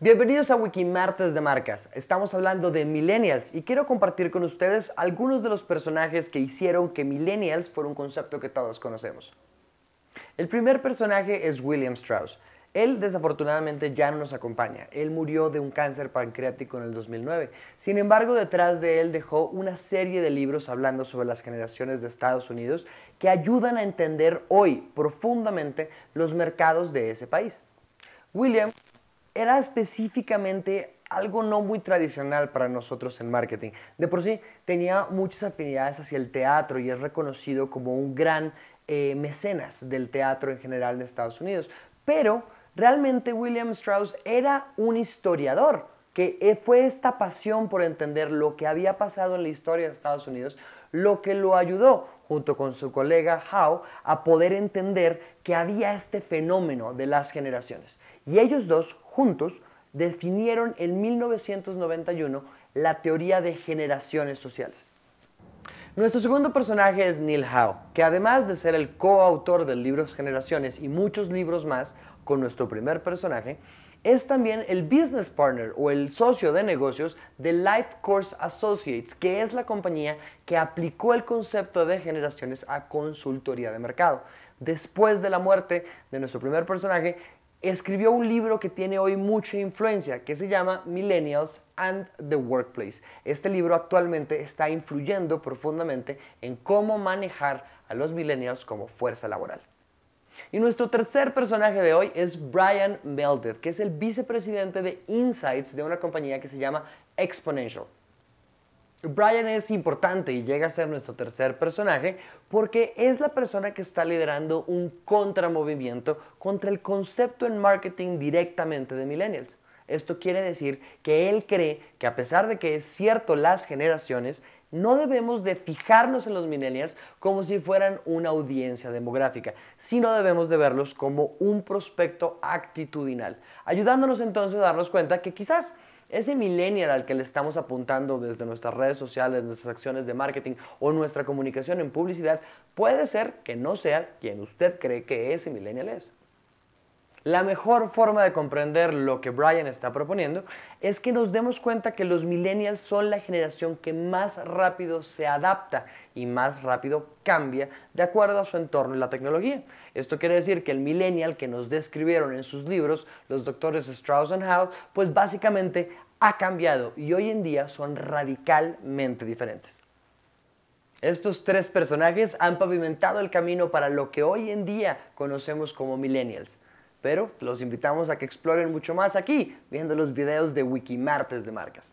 Bienvenidos a Wikimartes de Marcas. Estamos hablando de millennials y quiero compartir con ustedes algunos de los personajes que hicieron que millennials fuera un concepto que todos conocemos. El primer personaje es William Strauss. Él desafortunadamente ya no nos acompaña. Él murió de un cáncer pancreático en el 2009. Sin embargo, detrás de él dejó una serie de libros hablando sobre las generaciones de Estados Unidos que ayudan a entender hoy profundamente los mercados de ese país. William era específicamente algo no muy tradicional para nosotros en marketing. De por sí tenía muchas afinidades hacia el teatro y es reconocido como un gran eh, mecenas del teatro en general de Estados Unidos. Pero Realmente William Strauss era un historiador, que eh, fue esta pasión por entender lo que había pasado en la historia de Estados Unidos lo que lo ayudó, junto con su colega Howe, a poder entender que había este fenómeno de las generaciones. Y ellos dos, juntos, definieron en 1991 la teoría de generaciones sociales. Nuestro segundo personaje es Neil Howe, que además de ser el coautor del libro Generaciones y muchos libros más, con nuestro primer personaje, es también el business partner o el socio de negocios de Life Course Associates, que es la compañía que aplicó el concepto de generaciones a consultoría de mercado. Después de la muerte de nuestro primer personaje, escribió un libro que tiene hoy mucha influencia, que se llama Millennials and the Workplace. Este libro actualmente está influyendo profundamente en cómo manejar a los millennials como fuerza laboral. Y nuestro tercer personaje de hoy es Brian Melded, que es el vicepresidente de Insights de una compañía que se llama Exponential. Brian es importante y llega a ser nuestro tercer personaje porque es la persona que está liderando un contramovimiento contra el concepto en marketing directamente de millennials. Esto quiere decir que él cree que a pesar de que es cierto las generaciones, no debemos de fijarnos en los millennials como si fueran una audiencia demográfica, sino debemos de verlos como un prospecto actitudinal, ayudándonos entonces a darnos cuenta que quizás ese millennial al que le estamos apuntando desde nuestras redes sociales, nuestras acciones de marketing o nuestra comunicación en publicidad, puede ser que no sea quien usted cree que ese millennial es. La mejor forma de comprender lo que Brian está proponiendo es que nos demos cuenta que los millennials son la generación que más rápido se adapta y más rápido cambia de acuerdo a su entorno y la tecnología. Esto quiere decir que el millennial que nos describieron en sus libros, los doctores Strauss y Howe, pues básicamente ha cambiado y hoy en día son radicalmente diferentes. Estos tres personajes han pavimentado el camino para lo que hoy en día conocemos como millennials. Pero los invitamos a que exploren mucho más aquí, viendo los videos de Wikimartes de marcas.